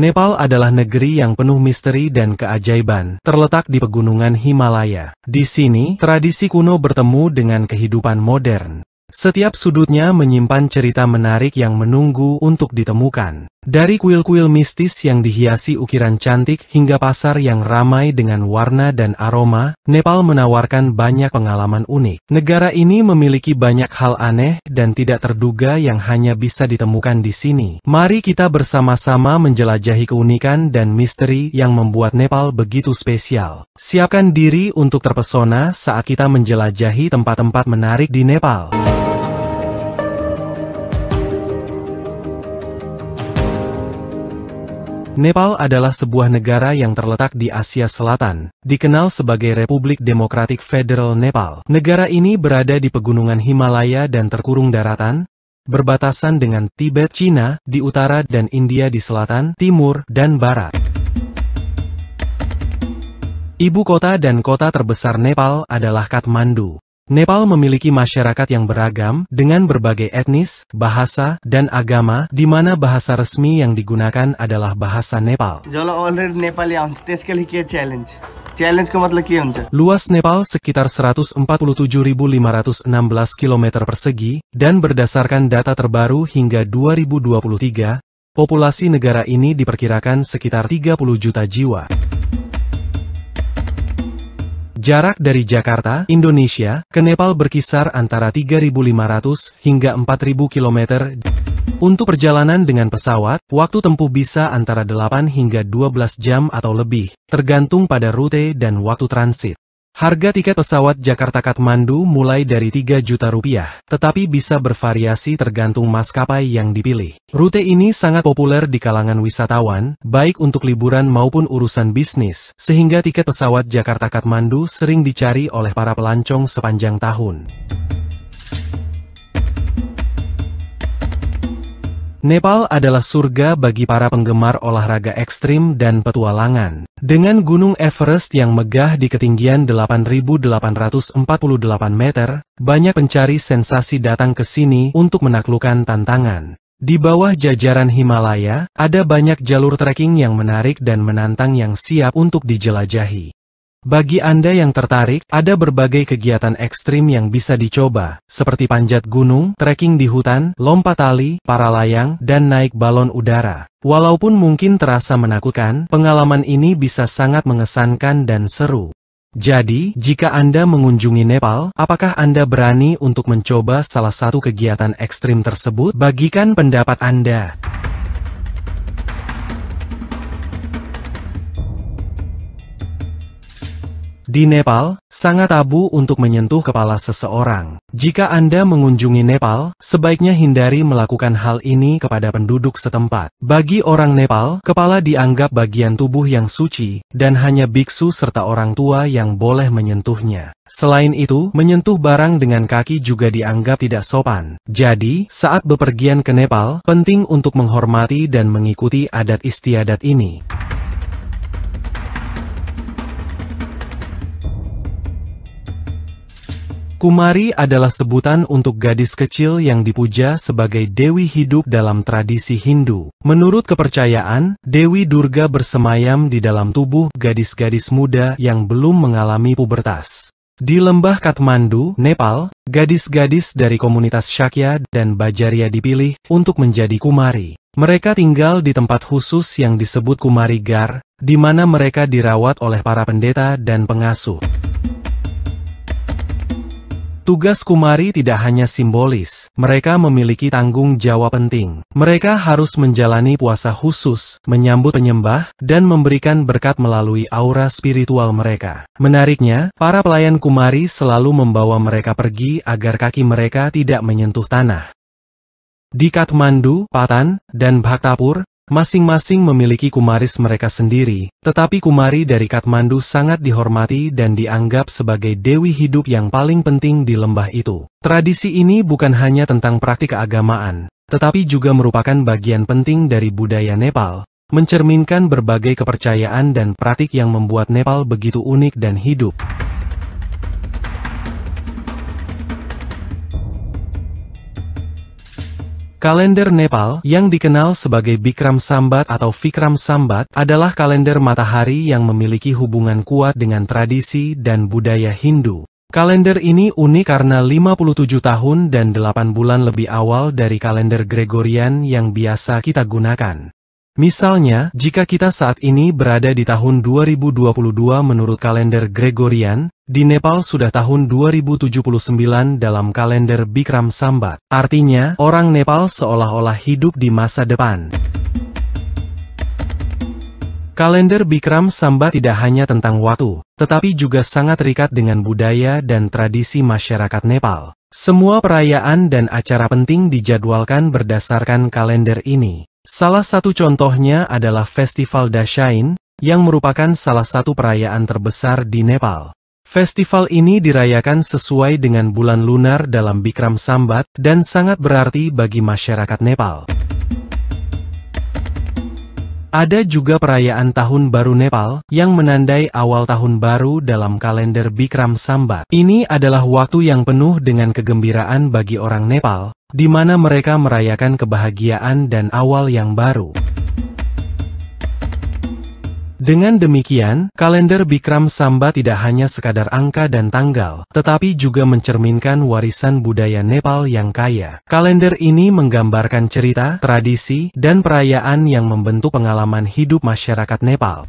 Nepal adalah negeri yang penuh misteri dan keajaiban, terletak di pegunungan Himalaya. Di sini, tradisi kuno bertemu dengan kehidupan modern, setiap sudutnya menyimpan cerita menarik yang menunggu untuk ditemukan. Dari kuil-kuil mistis yang dihiasi ukiran cantik hingga pasar yang ramai dengan warna dan aroma, Nepal menawarkan banyak pengalaman unik. Negara ini memiliki banyak hal aneh dan tidak terduga yang hanya bisa ditemukan di sini. Mari kita bersama-sama menjelajahi keunikan dan misteri yang membuat Nepal begitu spesial. Siapkan diri untuk terpesona saat kita menjelajahi tempat-tempat menarik di Nepal. Nepal adalah sebuah negara yang terletak di Asia Selatan, dikenal sebagai Republik Demokratik Federal Nepal. Negara ini berada di pegunungan Himalaya dan terkurung daratan, berbatasan dengan Tibet, Cina, di utara dan India di selatan, timur, dan barat. Ibu kota dan kota terbesar Nepal adalah Kathmandu. Nepal memiliki masyarakat yang beragam, dengan berbagai etnis, bahasa, dan agama, di mana bahasa resmi yang digunakan adalah bahasa Nepal. challenge. Challenge Luas Nepal sekitar 147.516 km persegi, dan berdasarkan data terbaru hingga 2023, populasi negara ini diperkirakan sekitar 30 juta jiwa. Jarak dari Jakarta, Indonesia, ke Nepal berkisar antara 3.500 hingga 4.000 km. Untuk perjalanan dengan pesawat, waktu tempuh bisa antara 8 hingga 12 jam atau lebih, tergantung pada rute dan waktu transit. Harga tiket pesawat jakarta katmandu mulai dari 3 juta rupiah, tetapi bisa bervariasi tergantung maskapai yang dipilih. Rute ini sangat populer di kalangan wisatawan, baik untuk liburan maupun urusan bisnis, sehingga tiket pesawat jakarta katmandu sering dicari oleh para pelancong sepanjang tahun. Nepal adalah surga bagi para penggemar olahraga ekstrim dan petualangan. Dengan Gunung Everest yang megah di ketinggian 8.848 meter, banyak pencari sensasi datang ke sini untuk menaklukkan tantangan. Di bawah jajaran Himalaya, ada banyak jalur trekking yang menarik dan menantang yang siap untuk dijelajahi. Bagi Anda yang tertarik, ada berbagai kegiatan ekstrim yang bisa dicoba, seperti panjat gunung, trekking di hutan, lompat tali, para layang, dan naik balon udara. Walaupun mungkin terasa menakutkan, pengalaman ini bisa sangat mengesankan dan seru. Jadi, jika Anda mengunjungi Nepal, apakah Anda berani untuk mencoba salah satu kegiatan ekstrim tersebut? Bagikan pendapat Anda. Di Nepal, sangat tabu untuk menyentuh kepala seseorang. Jika Anda mengunjungi Nepal, sebaiknya hindari melakukan hal ini kepada penduduk setempat. Bagi orang Nepal, kepala dianggap bagian tubuh yang suci, dan hanya biksu serta orang tua yang boleh menyentuhnya. Selain itu, menyentuh barang dengan kaki juga dianggap tidak sopan. Jadi, saat bepergian ke Nepal, penting untuk menghormati dan mengikuti adat istiadat ini. Kumari adalah sebutan untuk gadis kecil yang dipuja sebagai dewi hidup dalam tradisi Hindu. Menurut kepercayaan, Dewi Durga bersemayam di dalam tubuh gadis-gadis muda yang belum mengalami pubertas. Di lembah Kathmandu, Nepal, gadis-gadis dari komunitas Shakya dan Bajaria dipilih untuk menjadi kumari. Mereka tinggal di tempat khusus yang disebut kumari gar, di mana mereka dirawat oleh para pendeta dan pengasuh. Tugas Kumari tidak hanya simbolis, mereka memiliki tanggung jawab penting. Mereka harus menjalani puasa khusus, menyambut penyembah, dan memberikan berkat melalui aura spiritual mereka. Menariknya, para pelayan Kumari selalu membawa mereka pergi agar kaki mereka tidak menyentuh tanah. Di Kathmandu, Patan, dan Bhaktapur, Masing-masing memiliki kumaris mereka sendiri, tetapi kumari dari Kathmandu sangat dihormati dan dianggap sebagai dewi hidup yang paling penting di lembah itu. Tradisi ini bukan hanya tentang praktik keagamaan, tetapi juga merupakan bagian penting dari budaya Nepal, mencerminkan berbagai kepercayaan dan praktik yang membuat Nepal begitu unik dan hidup. Kalender Nepal, yang dikenal sebagai Bikram Sambat atau Vikram Sambat, adalah kalender matahari yang memiliki hubungan kuat dengan tradisi dan budaya Hindu. Kalender ini unik karena 57 tahun dan 8 bulan lebih awal dari kalender Gregorian yang biasa kita gunakan. Misalnya, jika kita saat ini berada di tahun 2022 menurut kalender Gregorian, di Nepal sudah tahun 2079 dalam kalender Bikram Sambat. Artinya, orang Nepal seolah-olah hidup di masa depan. Kalender Bikram Sambat tidak hanya tentang waktu, tetapi juga sangat terikat dengan budaya dan tradisi masyarakat Nepal. Semua perayaan dan acara penting dijadwalkan berdasarkan kalender ini. Salah satu contohnya adalah Festival Dashain, yang merupakan salah satu perayaan terbesar di Nepal. Festival ini dirayakan sesuai dengan bulan lunar dalam Bikram Sambat dan sangat berarti bagi masyarakat Nepal. Ada juga perayaan Tahun Baru Nepal yang menandai awal tahun baru dalam kalender Bikram Sambat. Ini adalah waktu yang penuh dengan kegembiraan bagi orang Nepal, di mana mereka merayakan kebahagiaan dan awal yang baru. Dengan demikian, kalender Bikram Samba tidak hanya sekadar angka dan tanggal, tetapi juga mencerminkan warisan budaya Nepal yang kaya. Kalender ini menggambarkan cerita, tradisi, dan perayaan yang membentuk pengalaman hidup masyarakat Nepal.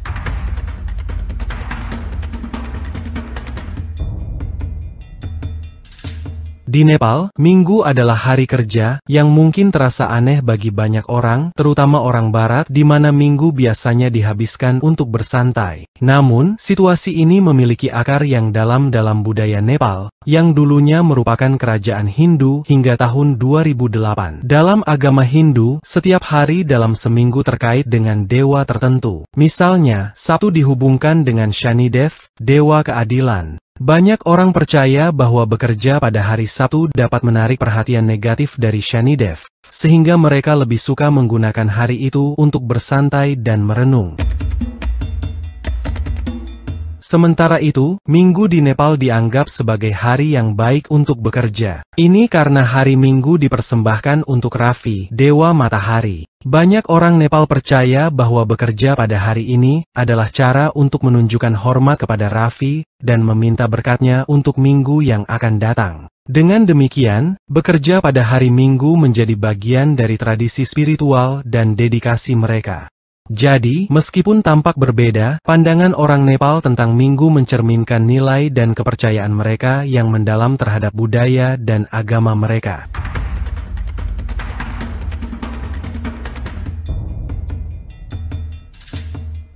Di Nepal, Minggu adalah hari kerja yang mungkin terasa aneh bagi banyak orang, terutama orang barat, di mana Minggu biasanya dihabiskan untuk bersantai. Namun, situasi ini memiliki akar yang dalam dalam budaya Nepal, yang dulunya merupakan kerajaan Hindu hingga tahun 2008. Dalam agama Hindu, setiap hari dalam seminggu terkait dengan dewa tertentu. Misalnya, Sabtu dihubungkan dengan Shani Dev, dewa keadilan, banyak orang percaya bahwa bekerja pada hari Sabtu dapat menarik perhatian negatif dari Shani Dev, sehingga mereka lebih suka menggunakan hari itu untuk bersantai dan merenung. Sementara itu, Minggu di Nepal dianggap sebagai hari yang baik untuk bekerja. Ini karena hari Minggu dipersembahkan untuk Raffi, Dewa Matahari. Banyak orang Nepal percaya bahwa bekerja pada hari ini adalah cara untuk menunjukkan hormat kepada Raffi dan meminta berkatnya untuk minggu yang akan datang. Dengan demikian, bekerja pada hari Minggu menjadi bagian dari tradisi spiritual dan dedikasi mereka. Jadi, meskipun tampak berbeda, pandangan orang Nepal tentang Minggu mencerminkan nilai dan kepercayaan mereka yang mendalam terhadap budaya dan agama mereka.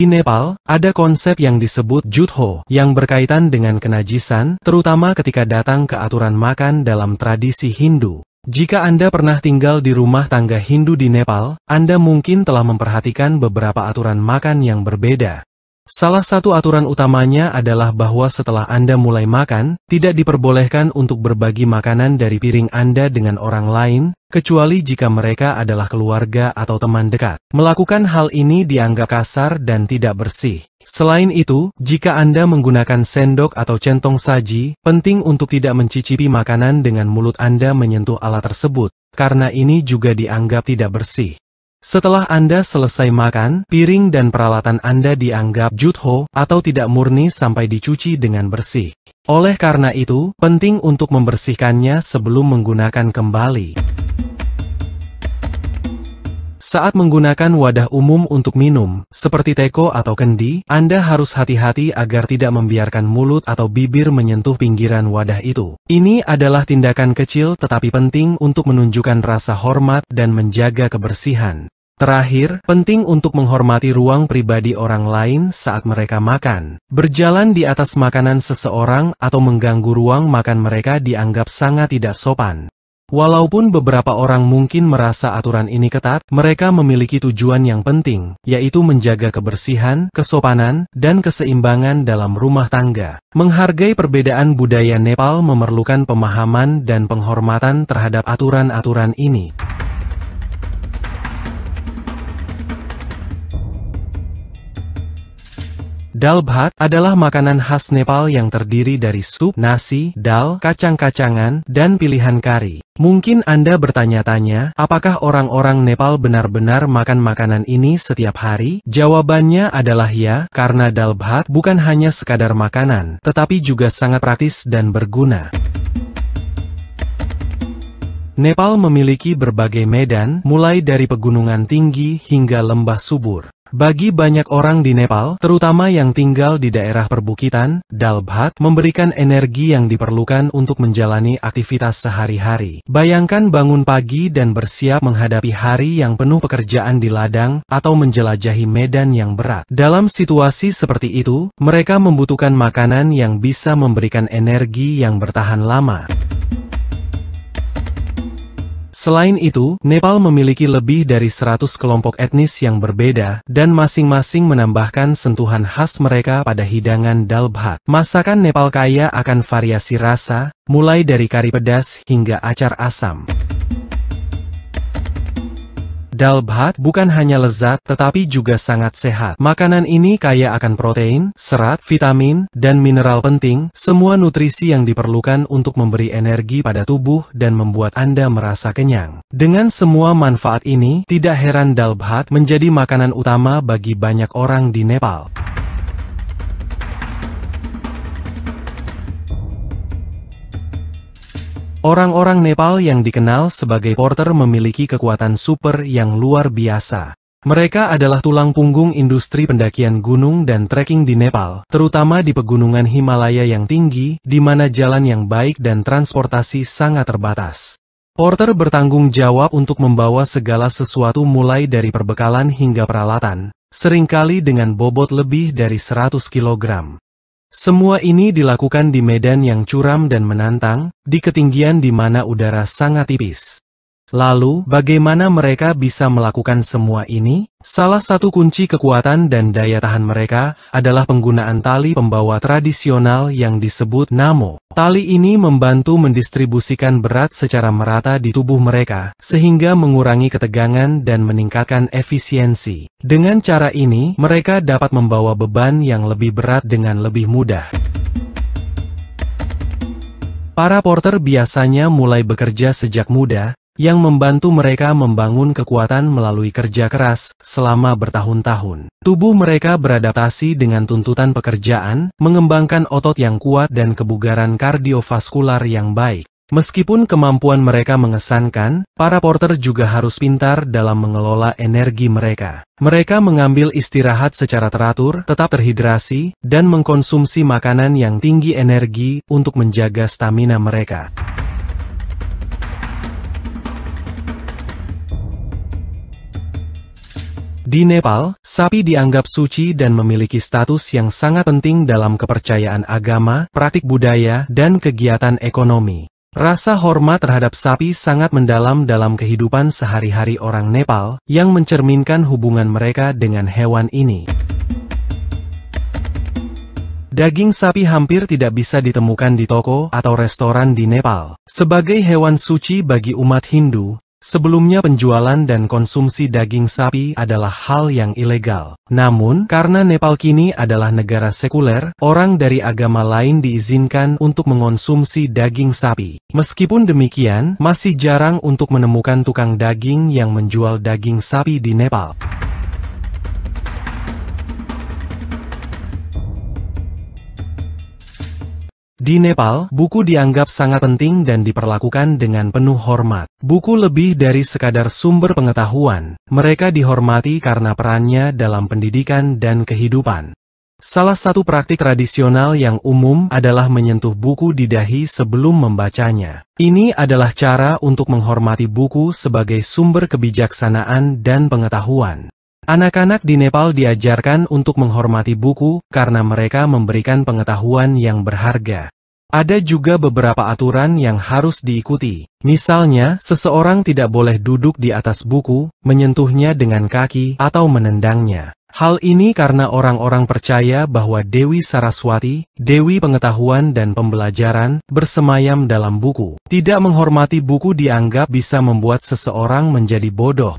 Di Nepal, ada konsep yang disebut Jutho, yang berkaitan dengan kenajisan, terutama ketika datang ke aturan makan dalam tradisi Hindu. Jika Anda pernah tinggal di rumah tangga Hindu di Nepal, Anda mungkin telah memperhatikan beberapa aturan makan yang berbeda. Salah satu aturan utamanya adalah bahwa setelah Anda mulai makan, tidak diperbolehkan untuk berbagi makanan dari piring Anda dengan orang lain, kecuali jika mereka adalah keluarga atau teman dekat. Melakukan hal ini dianggap kasar dan tidak bersih. Selain itu, jika Anda menggunakan sendok atau centong saji, penting untuk tidak mencicipi makanan dengan mulut Anda menyentuh alat tersebut, karena ini juga dianggap tidak bersih. Setelah Anda selesai makan, piring dan peralatan Anda dianggap jutho atau tidak murni sampai dicuci dengan bersih. Oleh karena itu, penting untuk membersihkannya sebelum menggunakan kembali. Saat menggunakan wadah umum untuk minum, seperti teko atau kendi, Anda harus hati-hati agar tidak membiarkan mulut atau bibir menyentuh pinggiran wadah itu. Ini adalah tindakan kecil tetapi penting untuk menunjukkan rasa hormat dan menjaga kebersihan. Terakhir, penting untuk menghormati ruang pribadi orang lain saat mereka makan. Berjalan di atas makanan seseorang atau mengganggu ruang makan mereka dianggap sangat tidak sopan. Walaupun beberapa orang mungkin merasa aturan ini ketat, mereka memiliki tujuan yang penting, yaitu menjaga kebersihan, kesopanan, dan keseimbangan dalam rumah tangga. Menghargai perbedaan budaya Nepal memerlukan pemahaman dan penghormatan terhadap aturan-aturan ini. Dal bhat adalah makanan khas Nepal yang terdiri dari sup, nasi, dal, kacang-kacangan, dan pilihan kari. Mungkin Anda bertanya-tanya, apakah orang-orang Nepal benar-benar makan makanan ini setiap hari? Jawabannya adalah ya, karena dal bhat bukan hanya sekadar makanan, tetapi juga sangat praktis dan berguna. Nepal memiliki berbagai medan, mulai dari pegunungan tinggi hingga lembah subur. Bagi banyak orang di Nepal, terutama yang tinggal di daerah perbukitan, Dalbhat memberikan energi yang diperlukan untuk menjalani aktivitas sehari-hari. Bayangkan bangun pagi dan bersiap menghadapi hari yang penuh pekerjaan di ladang atau menjelajahi medan yang berat. Dalam situasi seperti itu, mereka membutuhkan makanan yang bisa memberikan energi yang bertahan lama. Selain itu, Nepal memiliki lebih dari 100 kelompok etnis yang berbeda, dan masing-masing menambahkan sentuhan khas mereka pada hidangan dalbhat. Masakan Nepal kaya akan variasi rasa, mulai dari kari pedas hingga acar asam. Dalbhat bukan hanya lezat tetapi juga sangat sehat. Makanan ini kaya akan protein, serat, vitamin, dan mineral penting, semua nutrisi yang diperlukan untuk memberi energi pada tubuh dan membuat Anda merasa kenyang. Dengan semua manfaat ini, tidak heran Dalbhat menjadi makanan utama bagi banyak orang di Nepal. Orang-orang Nepal yang dikenal sebagai porter memiliki kekuatan super yang luar biasa. Mereka adalah tulang punggung industri pendakian gunung dan trekking di Nepal, terutama di pegunungan Himalaya yang tinggi, di mana jalan yang baik dan transportasi sangat terbatas. Porter bertanggung jawab untuk membawa segala sesuatu mulai dari perbekalan hingga peralatan, seringkali dengan bobot lebih dari 100 kg. Semua ini dilakukan di medan yang curam dan menantang, di ketinggian di mana udara sangat tipis. Lalu, bagaimana mereka bisa melakukan semua ini? Salah satu kunci kekuatan dan daya tahan mereka adalah penggunaan tali pembawa tradisional yang disebut namo. Tali ini membantu mendistribusikan berat secara merata di tubuh mereka, sehingga mengurangi ketegangan dan meningkatkan efisiensi. Dengan cara ini, mereka dapat membawa beban yang lebih berat dengan lebih mudah. Para porter biasanya mulai bekerja sejak muda, yang membantu mereka membangun kekuatan melalui kerja keras selama bertahun-tahun. Tubuh mereka beradaptasi dengan tuntutan pekerjaan, mengembangkan otot yang kuat dan kebugaran kardiovaskular yang baik. Meskipun kemampuan mereka mengesankan, para porter juga harus pintar dalam mengelola energi mereka. Mereka mengambil istirahat secara teratur, tetap terhidrasi, dan mengkonsumsi makanan yang tinggi energi untuk menjaga stamina mereka. Di Nepal, sapi dianggap suci dan memiliki status yang sangat penting dalam kepercayaan agama, praktik budaya, dan kegiatan ekonomi. Rasa hormat terhadap sapi sangat mendalam dalam kehidupan sehari-hari orang Nepal, yang mencerminkan hubungan mereka dengan hewan ini. Daging sapi hampir tidak bisa ditemukan di toko atau restoran di Nepal. Sebagai hewan suci bagi umat Hindu, Sebelumnya penjualan dan konsumsi daging sapi adalah hal yang ilegal. Namun, karena Nepal kini adalah negara sekuler, orang dari agama lain diizinkan untuk mengonsumsi daging sapi. Meskipun demikian, masih jarang untuk menemukan tukang daging yang menjual daging sapi di Nepal. Di Nepal, buku dianggap sangat penting dan diperlakukan dengan penuh hormat. Buku lebih dari sekadar sumber pengetahuan, mereka dihormati karena perannya dalam pendidikan dan kehidupan. Salah satu praktik tradisional yang umum adalah menyentuh buku di dahi sebelum membacanya. Ini adalah cara untuk menghormati buku sebagai sumber kebijaksanaan dan pengetahuan. Anak-anak di Nepal diajarkan untuk menghormati buku karena mereka memberikan pengetahuan yang berharga. Ada juga beberapa aturan yang harus diikuti. Misalnya, seseorang tidak boleh duduk di atas buku, menyentuhnya dengan kaki, atau menendangnya. Hal ini karena orang-orang percaya bahwa Dewi Saraswati, Dewi Pengetahuan dan Pembelajaran, bersemayam dalam buku. Tidak menghormati buku dianggap bisa membuat seseorang menjadi bodoh.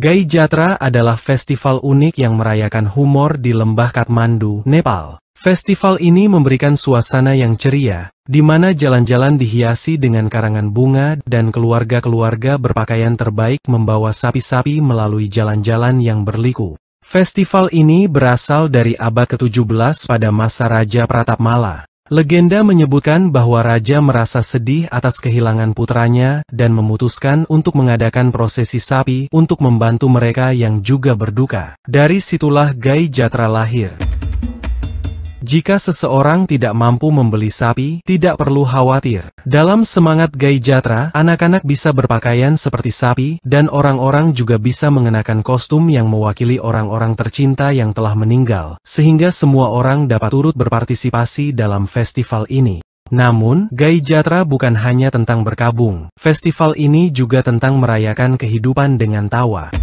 Gai Jatra adalah festival unik yang merayakan humor di lembah Kathmandu, Nepal. Festival ini memberikan suasana yang ceria, di mana jalan-jalan dihiasi dengan karangan bunga dan keluarga-keluarga berpakaian terbaik membawa sapi-sapi melalui jalan-jalan yang berliku. Festival ini berasal dari abad ke-17 pada masa Raja Pratap Pratapmala. Legenda menyebutkan bahwa raja merasa sedih atas kehilangan putranya dan memutuskan untuk mengadakan prosesi sapi untuk membantu mereka yang juga berduka. Dari situlah Gai Jatra lahir. Jika seseorang tidak mampu membeli sapi, tidak perlu khawatir. Dalam semangat Gai Jatra, anak-anak bisa berpakaian seperti sapi, dan orang-orang juga bisa mengenakan kostum yang mewakili orang-orang tercinta yang telah meninggal, sehingga semua orang dapat turut berpartisipasi dalam festival ini. Namun, Gai Jatra bukan hanya tentang berkabung. Festival ini juga tentang merayakan kehidupan dengan tawa.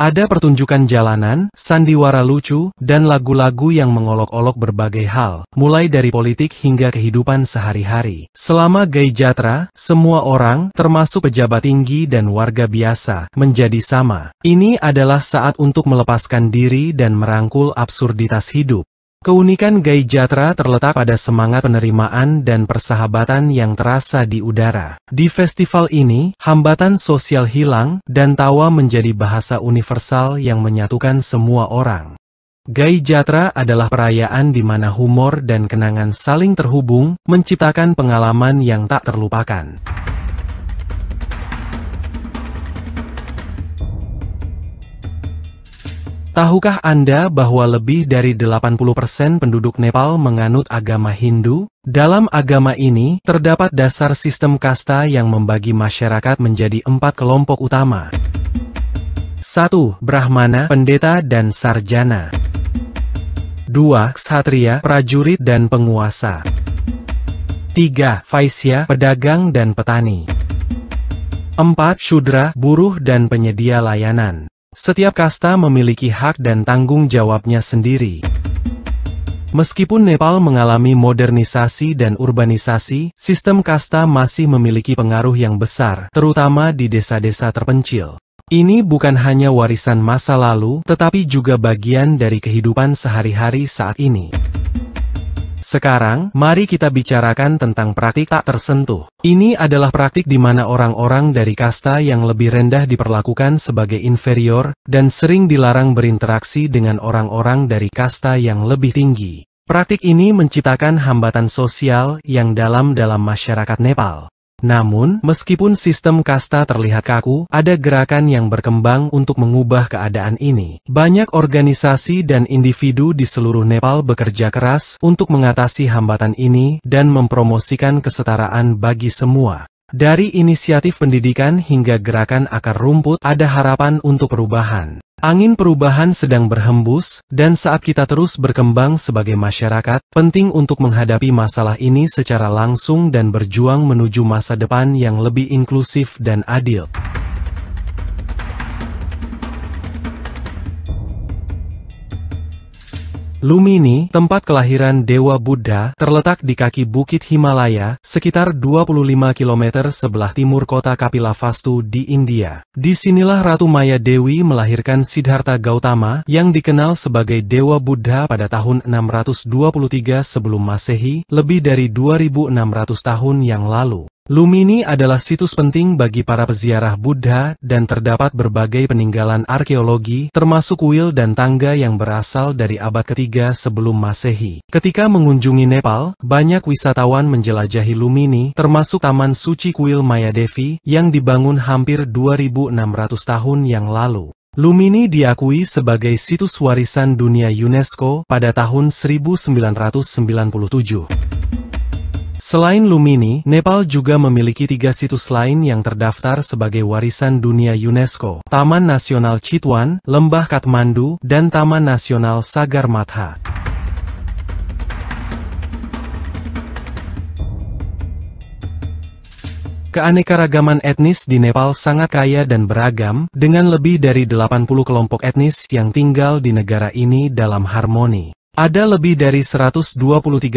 Ada pertunjukan jalanan, sandiwara lucu, dan lagu-lagu yang mengolok-olok berbagai hal, mulai dari politik hingga kehidupan sehari-hari. Selama Gai Jatra, semua orang, termasuk pejabat tinggi dan warga biasa, menjadi sama. Ini adalah saat untuk melepaskan diri dan merangkul absurditas hidup. Keunikan Gai Jatra terletak pada semangat penerimaan dan persahabatan yang terasa di udara. Di festival ini, hambatan sosial hilang, dan tawa menjadi bahasa universal yang menyatukan semua orang. Gai Jatra adalah perayaan di mana humor dan kenangan saling terhubung, menciptakan pengalaman yang tak terlupakan. Tahukah Anda bahwa lebih dari 80% penduduk Nepal menganut agama Hindu? Dalam agama ini, terdapat dasar sistem kasta yang membagi masyarakat menjadi empat kelompok utama. 1. Brahmana, pendeta dan sarjana. 2. Ksatria, prajurit dan penguasa. 3. Vaisya, pedagang dan petani. 4. Shudra, buruh dan penyedia layanan. Setiap kasta memiliki hak dan tanggung jawabnya sendiri. Meskipun Nepal mengalami modernisasi dan urbanisasi, sistem kasta masih memiliki pengaruh yang besar, terutama di desa-desa terpencil. Ini bukan hanya warisan masa lalu, tetapi juga bagian dari kehidupan sehari-hari saat ini. Sekarang, mari kita bicarakan tentang praktik tak tersentuh. Ini adalah praktik di mana orang-orang dari kasta yang lebih rendah diperlakukan sebagai inferior, dan sering dilarang berinteraksi dengan orang-orang dari kasta yang lebih tinggi. Praktik ini menciptakan hambatan sosial yang dalam dalam masyarakat Nepal. Namun, meskipun sistem kasta terlihat kaku, ada gerakan yang berkembang untuk mengubah keadaan ini. Banyak organisasi dan individu di seluruh Nepal bekerja keras untuk mengatasi hambatan ini dan mempromosikan kesetaraan bagi semua. Dari inisiatif pendidikan hingga gerakan akar rumput ada harapan untuk perubahan. Angin perubahan sedang berhembus, dan saat kita terus berkembang sebagai masyarakat, penting untuk menghadapi masalah ini secara langsung dan berjuang menuju masa depan yang lebih inklusif dan adil. Lumini, tempat kelahiran Dewa Buddha, terletak di kaki Bukit Himalaya, sekitar 25 km sebelah timur kota Kapilavastu di India. Disinilah Ratu Maya Dewi melahirkan Siddhartha Gautama, yang dikenal sebagai Dewa Buddha pada tahun 623 sebelum Masehi, lebih dari 2600 tahun yang lalu. Lumini adalah situs penting bagi para peziarah Buddha dan terdapat berbagai peninggalan arkeologi termasuk kuil dan tangga yang berasal dari abad ketiga sebelum masehi. Ketika mengunjungi Nepal, banyak wisatawan menjelajahi Lumini termasuk Taman Suci Kuil Maya Devi yang dibangun hampir 2600 tahun yang lalu. Lumini diakui sebagai situs warisan dunia UNESCO pada tahun 1997. Selain Lumini, Nepal juga memiliki tiga situs lain yang terdaftar sebagai warisan dunia UNESCO, Taman Nasional Chitwan, Lembah Kathmandu, dan Taman Nasional Sagar Matha. Keanekaragaman etnis di Nepal sangat kaya dan beragam, dengan lebih dari 80 kelompok etnis yang tinggal di negara ini dalam harmoni. Ada lebih dari 123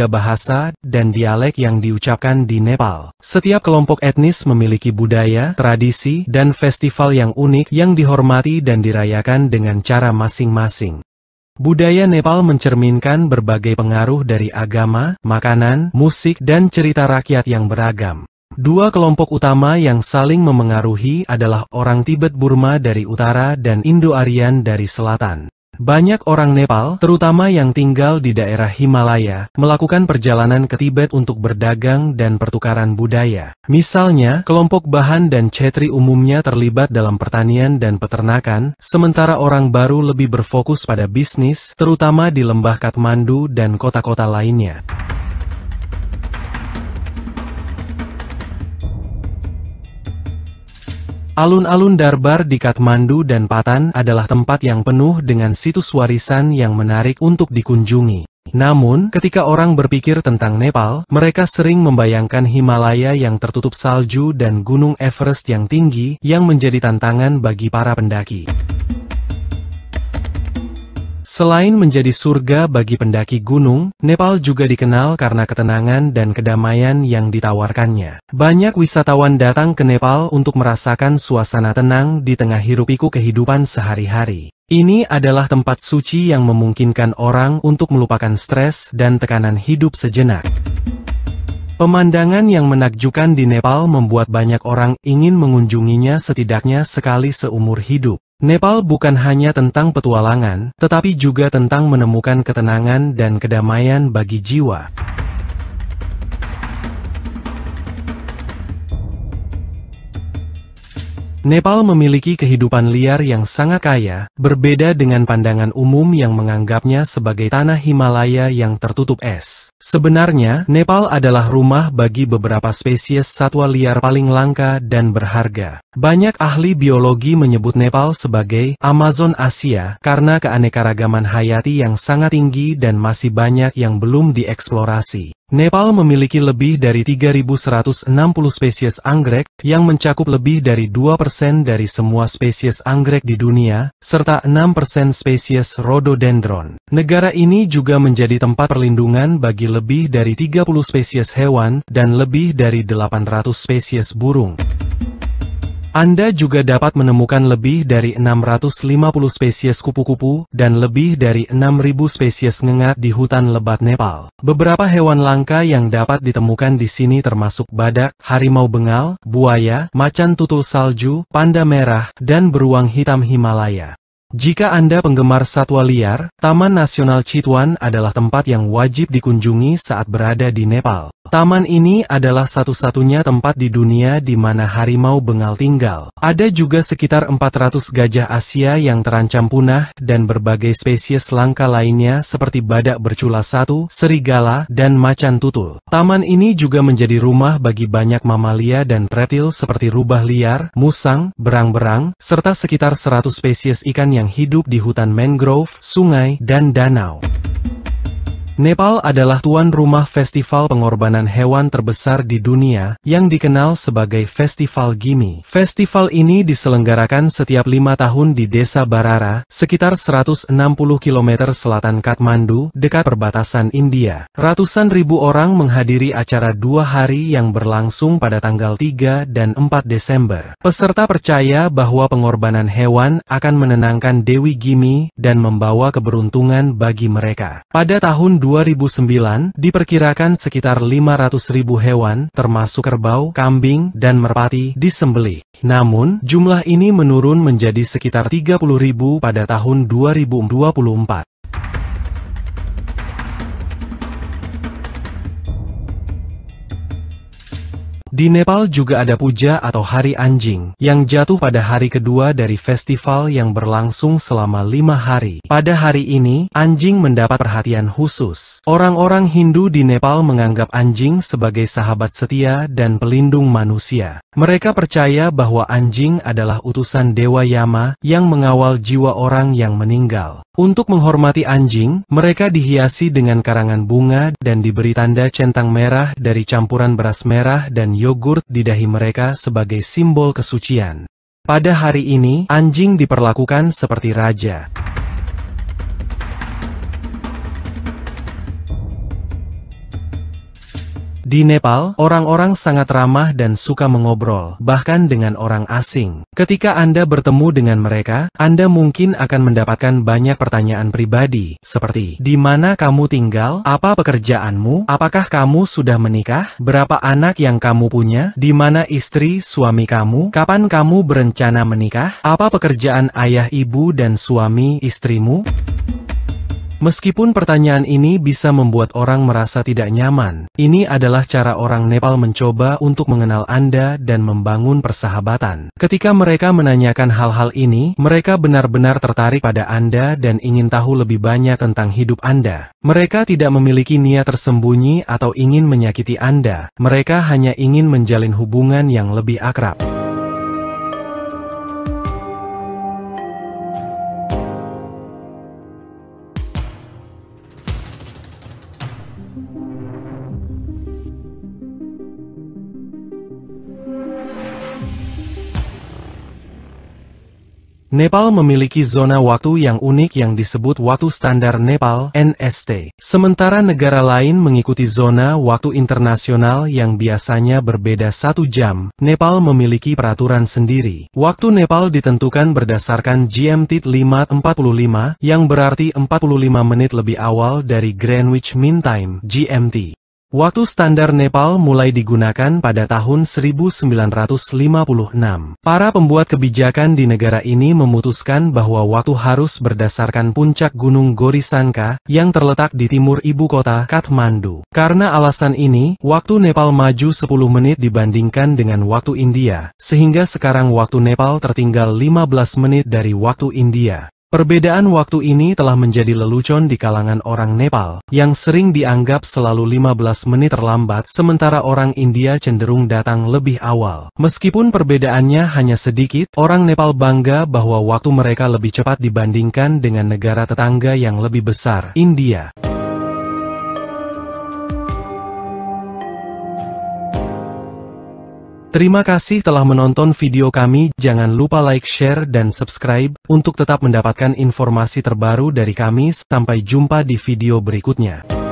bahasa dan dialek yang diucapkan di Nepal. Setiap kelompok etnis memiliki budaya, tradisi, dan festival yang unik yang dihormati dan dirayakan dengan cara masing-masing. Budaya Nepal mencerminkan berbagai pengaruh dari agama, makanan, musik, dan cerita rakyat yang beragam. Dua kelompok utama yang saling memengaruhi adalah orang Tibet Burma dari utara dan Indo-Aryan dari selatan. Banyak orang Nepal, terutama yang tinggal di daerah Himalaya, melakukan perjalanan ke Tibet untuk berdagang dan pertukaran budaya. Misalnya, kelompok bahan dan cetri umumnya terlibat dalam pertanian dan peternakan, sementara orang baru lebih berfokus pada bisnis, terutama di lembah Kathmandu dan kota-kota lainnya. Alun-alun Darbar di Kathmandu dan Patan adalah tempat yang penuh dengan situs warisan yang menarik untuk dikunjungi. Namun, ketika orang berpikir tentang Nepal, mereka sering membayangkan Himalaya yang tertutup salju dan Gunung Everest yang tinggi, yang menjadi tantangan bagi para pendaki. Selain menjadi surga bagi pendaki gunung, Nepal juga dikenal karena ketenangan dan kedamaian yang ditawarkannya. Banyak wisatawan datang ke Nepal untuk merasakan suasana tenang di tengah hirup pikuk kehidupan sehari-hari. Ini adalah tempat suci yang memungkinkan orang untuk melupakan stres dan tekanan hidup sejenak. Pemandangan yang menakjubkan di Nepal membuat banyak orang ingin mengunjunginya setidaknya sekali seumur hidup. Nepal bukan hanya tentang petualangan, tetapi juga tentang menemukan ketenangan dan kedamaian bagi jiwa. Nepal memiliki kehidupan liar yang sangat kaya, berbeda dengan pandangan umum yang menganggapnya sebagai tanah Himalaya yang tertutup es. Sebenarnya, Nepal adalah rumah bagi beberapa spesies satwa liar paling langka dan berharga. Banyak ahli biologi menyebut Nepal sebagai Amazon Asia karena keanekaragaman hayati yang sangat tinggi dan masih banyak yang belum dieksplorasi. Nepal memiliki lebih dari 3.160 spesies anggrek, yang mencakup lebih dari 2% dari semua spesies anggrek di dunia, serta 6% spesies rhododendron. Negara ini juga menjadi tempat perlindungan bagi lebih dari 30 spesies hewan dan lebih dari 800 spesies burung. Anda juga dapat menemukan lebih dari 650 spesies kupu-kupu dan lebih dari 6.000 spesies ngengat di hutan lebat Nepal. Beberapa hewan langka yang dapat ditemukan di sini termasuk badak, harimau bengal, buaya, macan tutul salju, panda merah, dan beruang hitam Himalaya. Jika Anda penggemar satwa liar, Taman Nasional Chitwan adalah tempat yang wajib dikunjungi saat berada di Nepal. Taman ini adalah satu-satunya tempat di dunia di mana harimau bengal tinggal. Ada juga sekitar 400 gajah Asia yang terancam punah dan berbagai spesies langka lainnya seperti badak bercula satu, serigala, dan macan tutul. Taman ini juga menjadi rumah bagi banyak mamalia dan reptil seperti rubah liar, musang, berang-berang, serta sekitar 100 spesies ikan yang yang hidup di hutan mangrove, sungai, dan danau. Nepal adalah tuan rumah festival pengorbanan hewan terbesar di dunia, yang dikenal sebagai Festival Gimi. Festival ini diselenggarakan setiap lima tahun di Desa Barara, sekitar 160 km selatan Kathmandu, dekat perbatasan India. Ratusan ribu orang menghadiri acara dua hari yang berlangsung pada tanggal 3 dan 4 Desember. Peserta percaya bahwa pengorbanan hewan akan menenangkan Dewi Gimi dan membawa keberuntungan bagi mereka. Pada tahun 2009 diperkirakan sekitar 500 ribu hewan, termasuk kerbau, kambing, dan merpati, disembelih. Namun, jumlah ini menurun menjadi sekitar 30 ribu pada tahun 2024. Di Nepal juga ada puja atau hari anjing yang jatuh pada hari kedua dari festival yang berlangsung selama lima hari. Pada hari ini, anjing mendapat perhatian khusus. Orang-orang Hindu di Nepal menganggap anjing sebagai sahabat setia dan pelindung manusia. Mereka percaya bahwa anjing adalah utusan Dewa Yama yang mengawal jiwa orang yang meninggal. Untuk menghormati anjing, mereka dihiasi dengan karangan bunga dan diberi tanda centang merah dari campuran beras merah dan yogurt di dahi mereka sebagai simbol kesucian. Pada hari ini, anjing diperlakukan seperti raja. Di Nepal, orang-orang sangat ramah dan suka mengobrol, bahkan dengan orang asing. Ketika Anda bertemu dengan mereka, Anda mungkin akan mendapatkan banyak pertanyaan pribadi, seperti, di mana kamu tinggal, apa pekerjaanmu, apakah kamu sudah menikah, berapa anak yang kamu punya, di mana istri suami kamu, kapan kamu berencana menikah, apa pekerjaan ayah ibu dan suami istrimu. Meskipun pertanyaan ini bisa membuat orang merasa tidak nyaman, ini adalah cara orang Nepal mencoba untuk mengenal Anda dan membangun persahabatan. Ketika mereka menanyakan hal-hal ini, mereka benar-benar tertarik pada Anda dan ingin tahu lebih banyak tentang hidup Anda. Mereka tidak memiliki niat tersembunyi atau ingin menyakiti Anda, mereka hanya ingin menjalin hubungan yang lebih akrab. Nepal memiliki zona waktu yang unik yang disebut waktu standar Nepal (NST). Sementara negara lain mengikuti zona waktu internasional yang biasanya berbeda satu jam, Nepal memiliki peraturan sendiri. Waktu Nepal ditentukan berdasarkan GMT 5.45 yang berarti 45 menit lebih awal dari Greenwich Mean Time (GMT). Waktu standar Nepal mulai digunakan pada tahun 1956. Para pembuat kebijakan di negara ini memutuskan bahwa waktu harus berdasarkan puncak Gunung Gorisanka yang terletak di timur ibu kota Kathmandu. Karena alasan ini, waktu Nepal maju 10 menit dibandingkan dengan waktu India, sehingga sekarang waktu Nepal tertinggal 15 menit dari waktu India. Perbedaan waktu ini telah menjadi lelucon di kalangan orang Nepal, yang sering dianggap selalu 15 menit terlambat, sementara orang India cenderung datang lebih awal. Meskipun perbedaannya hanya sedikit, orang Nepal bangga bahwa waktu mereka lebih cepat dibandingkan dengan negara tetangga yang lebih besar, India. Terima kasih telah menonton video kami, jangan lupa like, share, dan subscribe, untuk tetap mendapatkan informasi terbaru dari kami, sampai jumpa di video berikutnya.